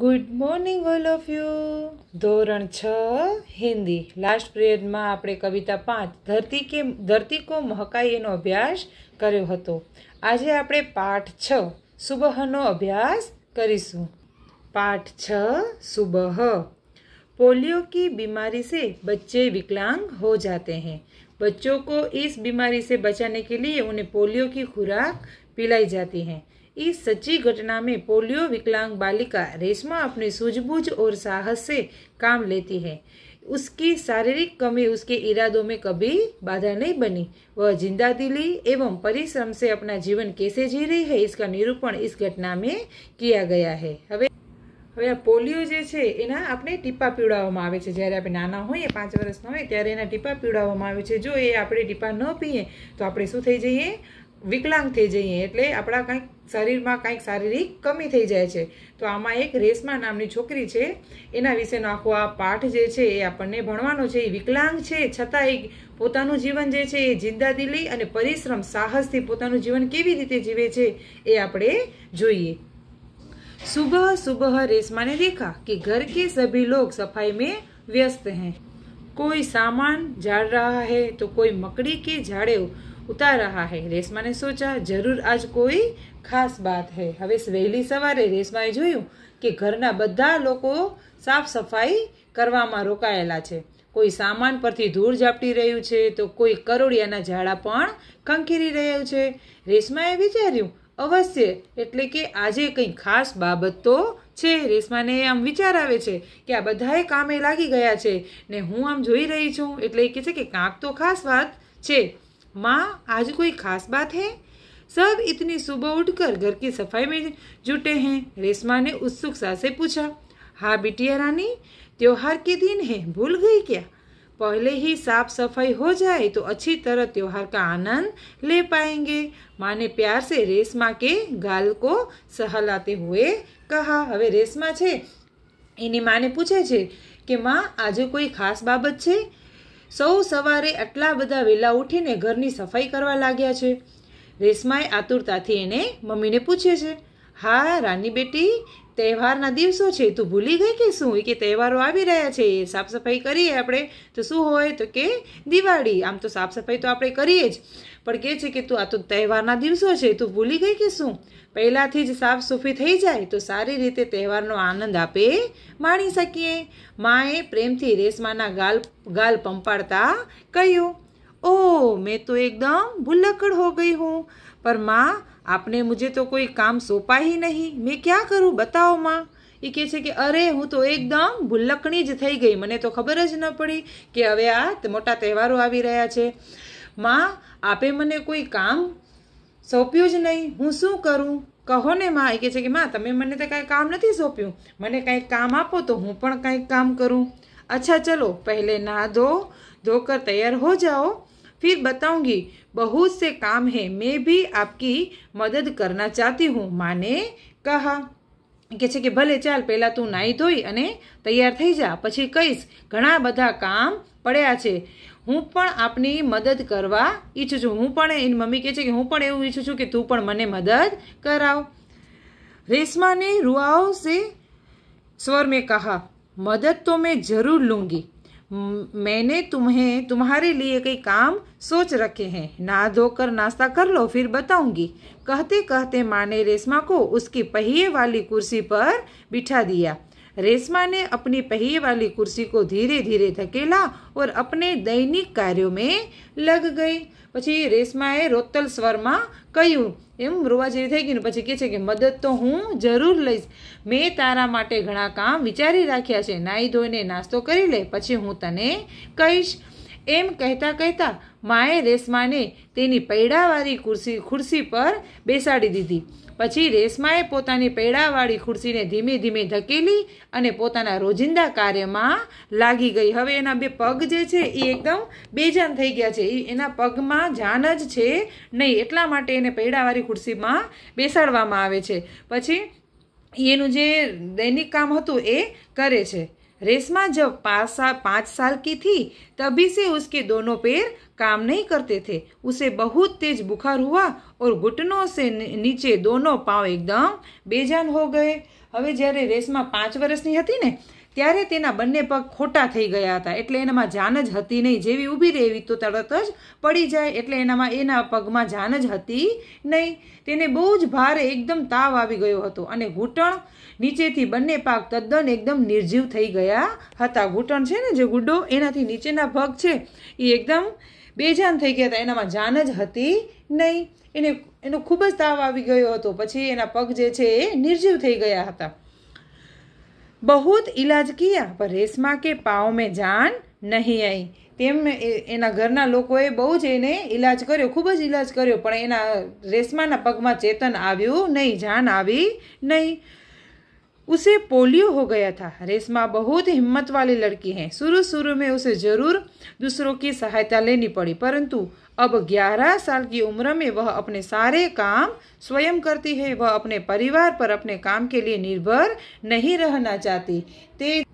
good morning all of you ધોરણ છ Hindi last પિરિયડમાં આપણે કવિતા પાંચ ધરતી કે ધરતી કો મહકાઈ એનો અભ્યાસ કર્યો હતો આજે આપણે પાઠ છ સુબહનો અભ્યાસ કરીશું પાઠ છ સુબહ પોલિયો કી બીમારી સે બચ્ચે વિકલાંગ હો જાતે हैं બચ્ચો को इस बीमारी से बचाने के लिए उन्हें पोलियो की खुराक पिलाई जाती है इस सच्ची घटना में पोलियो विकलांग बालिका रेशमा अपने सूझबूझ और साहस से काम लेती है उसकी शारीरिक कमी उसके इरादों में कभी बाधा नहीं बनी वह जिंदा दिली एवं परिश्रम से अपना जीवन कैसे जी रही है इसका निरूपण इस घटना में किया गया है હવે હવે આ પોલિયો જે છે એના આપણે ટીપા પીવડાવવામાં આવે છે જ્યારે આપણે નાના હોઈએ પાંચ વર્ષના હોય ત્યારે એના ટીપા પીવડાવવામાં આવે છે જો એ આપણે ટીપા ન પીએ તો આપણે શું થઈ જઈએ વિકલાંગ થઈ જઈએ એટલે આપણા કંઈક શરીરમાં કંઈક શારીરિક કમી થઈ જાય છે તો આમાં એક રેશમા નામની છોકરી છે એના વિશેનો આખો આ પાઠ જે છે એ આપણને ભણવાનો છે એ વિકલાંગ છે છતાં એ પોતાનું જીવન જે છે એ જિંદાદિલી અને પરિશ્રમ સાહસથી પોતાનું જીવન કેવી રીતે જીવે છે એ આપણે જોઈએ સુબહ સુબહ રેશમાને દેખા કે ઘર કે સભી લોક સફાઈ મેં વ્યસ્ત હૈ કોઈ સામાન ઝાડ રહા હૈ તો કોઈ મકડી કે ઝાડે ઉતાર રહા હૈ રેશમાને સોચા જરૂર આજ કોઈ ખાસ બાત હૈ હવે વહેલી સવારે રેશમાએ જોયું કે ઘરના બધા લોકો સાફ સફાઈ કરવામાં રોકાયેલા છે કોઈ સામાન પરથી ધૂળ ઝાપટી રહ્યું છે તો કોઈ કરોડિયાના ઝાડા પણ કંકીરી રહ્યું છે રેશમાએ વિચાર્યું અવશ્ય એટલે કે આજે કંઈ ખાસ બાબત તો છે રેશમાને આમ વિચાર આવે છે કે આ બધાએ કામે લાગી ગયા છે ને હું આમ જોઈ રહી છું એટલે એ કહે છે કે કાંક તો ખાસ વાત છે माँ आज कोई खास बात है सब इतनी सुबह उठकर घर की सफाई में जुटे हैं रेशमा ने उत्सुक सा से पूछा हाँ बिटिया रानी त्योहार के दिन है भूल गई क्या पहले ही साफ सफाई हो जाए तो अच्छी तरह त्योहार का आनंद ले पाएंगे माँ ने प्यार से रेशमा के गाल को सहलाते हुए कहा रेशमा छे इन्हें माँ ने पूछे छे कि माँ आज कोई खास बाबत है સૌ સવારે આટલા બધા વહેલા ઉઠીને ઘરની સફાઈ કરવા લાગ્યા છે રેશમાએ આતુરતાથી એને મમ્મીને પૂછે છે હા રાની બેટી તહેવારના દિવસો છે તું ભૂલી ગઈ કે શું કે તહેવારો આવી રહ્યા છે સાફ સફાઈ કરીએ આપણે તો શું હોય તો કે દિવાળી આમ તો સાફ સફાઈ તો આપણે કરીએ જ પણ કહે છે કે તું આ તો તહેવારના દિવસો છે તું ભૂલી ગઈ કે શું પહેલાંથી જ સાફ સૂફી થઈ જાય તો સારી રીતે તહેવારનો આનંદ આપે માણી શકીએ માએ પ્રેમથી રેશમાના ગાલ ગાલ પંપાડતા કહ્યું ઓ મેં તો એકદમ ભૂલકડ હો ગઈ હું પણ માં આપને मुझे तो कोई काम सौंपा ही नहीं मैं કરું બતાવો માં એ કહે છે કે અરે હું તો એકદમ ભૂલકણી જ થઈ ગઈ મને તો ખબર જ ન પડી કે હવે આ મોટા તહેવારો આવી રહ્યા છે માં આપે મને કોઈ કામ સોંપ્યું જ નહીં હું શું કરું કહો ને માં એ કહે છે કે માં તમે મને તો કાંઈ કામ નથી સોંપ્યું મને કાંઈક કામ આપો તો હું પણ કાંઈક કામ કરું અચ્છા ચલો પહેલે ના ધો ધોકર તૈયાર હો જાઓ फिर बताऊंगी बहुत से काम है मैं भी आपकी मदद करना चाहती हूँ माँ ने કહા કે છે કે ભલે ચાલ પહેલાં તું નાહી ધોઈ અને તૈયાર થઈ જા પછી કહીશ ઘણા બધા કામ પડ્યા છે હું પણ આપની મદદ કરવા ઈચ્છું છું હું પણ એની મમ્મી કહે છે કે હું પણ એવું ઈચ્છું છું કે તું પણ મને મદદ કરાવ રેશમા ने रुआओं से स्वर में कहा मदद तो मैं जरूर लूंगी मैंने तुम्हें तुम्हारे लिए कई काम सोच रखे हैं नहा धोकर नाश्ता कर लो फिर बताऊंगी कहते कहते माँ ने रेशमा को उसकी पहिए वाली कुर्सी पर बिठा दिया रेशमा ने अपनी पहिए वाली कुर्सी को धीरे धीरे धकेला और अपने दैनिक कार्यों में લગ ગઈ પછી રેશમાએ રોતલ સ્વરમાં કહ્યું એમ રોવા જેવી થઈ ગયું પછી કહે છે કે મદદ તો હું જરૂર લઈશ મેં તારા માટે ઘણા કામ વિચારી રાખ્યા છે નાહી ધોઈને નાસ્તો કરી લે પછી હું તને કહીશ એમ કહેતા કહેતા માએ રેશમાને તેની પૈડાવાળી ખુરશી ખુરશી પર બેસાડી દીધી પછી રેશમાએ પોતાની પૈડાવાળી ખુરશીને ધીમે ધીમે ધકેલી અને પોતાના રોજિંદા કાર્યમાં લાગી ગઈ હવે એના બે પગ જે છે એ એકદમ બેજાન થઈ ગયા છે એના પગમાં જાન જ છે નહીં એટલા માટે એને પૈડાવાળી ખુરશીમાં બેસાડવામાં આવે છે પછી એનું જે દૈનિક કામ હતું એ કરે છે रेशमा जब पाँच साल पाँच साल की थी तभी से उसके दोनों पैर काम नहीं करते थे उसे बहुत तेज बुखार हुआ और घुटनों से नीचे दोनों पाँव एकदम बेजान हो गए हमें जयरे रेशमा पाँच वर्ष की थी ने ત્યારે તેના બંને પગ ખોટા થઈ ગયા હતા એટલે એનામાં જાન જ હતી નહીં જેવી ઊભી રહે એવી તો તરત જ પડી જાય એટલે એનામાં એના પગમાં જાન જ હતી નહીં તેને બહુ જ ભારે એકદમ તાવ આવી ગયો હતો અને ઘૂંટણ નીચેથી બંને પાક તદ્દન એકદમ નિર્જીવ થઈ ગયા હતા ઘૂંટણ છે ને જે ગુડ્ડો એનાથી નીચેના પગ છે એ એકદમ બેજાન થઈ ગયા હતા એનામાં જાન જ હતી નહીં એને એનો ખૂબ જ તાવ આવી ગયો હતો પછી એના પગ જે છે એ નિર્જીવ થઈ ગયા હતા બહુત ઇલાજ કિયા પર રેશમા કે પાઓ મેં જાન નહીં આવી તેમ એના ઘરના લોકોએ બહુ જ એને ઇલાજ કર્યો ખૂબ જ ઇલાજ કર્યો પણ એના રેશમાના પગમાં ચેતન આવ્યું નહીં જાન આવી નહીં उसे पोलियो हो गया था रेशमा बहुत हिम्मत वाली लड़की है शुरू शुरू में उसे जरूर दूसरों की सहायता लेनी पड़ी परंतु अब 11 साल की उम्र में वह अपने सारे काम स्वयं करती है वह अपने परिवार पर अपने काम के लिए निर्भर नहीं रहना चाहती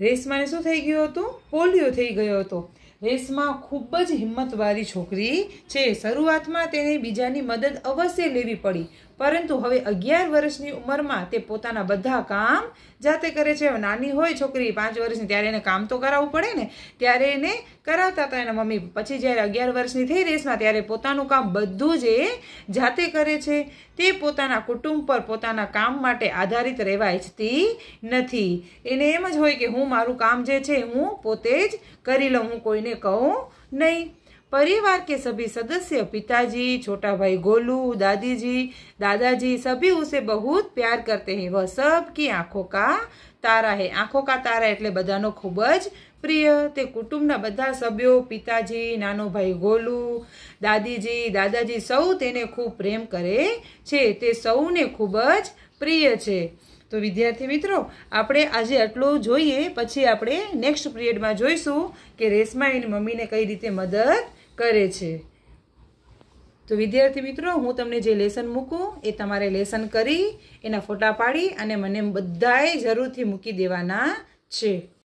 रेशमा ने शू थी ગયું तो पोलियो थी ગયો तो રેસમાં ખૂબ જ હિંમતવાળી છોકરી છે શરૂઆતમાં તેને બીજાની મદદ અવશ્ય લેવી પડી પરંતુ હવે અગિયાર વર્ષની ઉંમરમાં તે પોતાના બધા કામ જાતે કરે છે નાની હોય છોકરી પાંચ વર્ષની ત્યારે એને કામ તો કરાવવું પડે ને ત્યારે એને કરાવતા હતા એના મમ્મી પછી જ્યારે અગિયાર વર્ષની થઈ રેસમાં ત્યારે પોતાનું કામ બધું જ એ જાતે કરે છે તે પોતાના કુટુંબ પર પોતાના કામ માટે આધારિત રહેવા ઈચ્છતી નથી એને એમ જ હોય કે હું મારું કામ જે છે હું પોતે જ કરી લઉં હું કોઈને કહું નહીં પરિવાર કે સભી સદસ્ય પિતાજી છોટાભાઈ भाई દાદીજી દાદાજી સભી ઉસે બહુ उसे बहुत प्यार करते हैं वह આંખો કા તારા હે આંખો કા તારા એટલે બધાનો ખૂબ જ પ્રિય તે કુટુંબના બધા સભ્યો પિતાજી નાનો ભાઈ ગોલુ દાદીજી દાદાજી સૌ તેને ખૂબ પ્રેમ કરે છે તે સૌને ખૂબ જ પ્રિય છે તો વિદ્યાર્થી મિત્રો આપણે આજે આટલું જોઈએ પછી આપણે નેક્સ્ટ પિરિયડમાં જોઈશું કે રેશમા એની મમ્મીને કઈ રીતે મદદ કરે છે તો વિદ્યાર્થી મિત્રો હું તમને જે લેસન મૂકું એ તમારે લેસન કરી એના ફોટા પાડી અને મને બધાએ જરૂરથી મૂકી દેવાના છે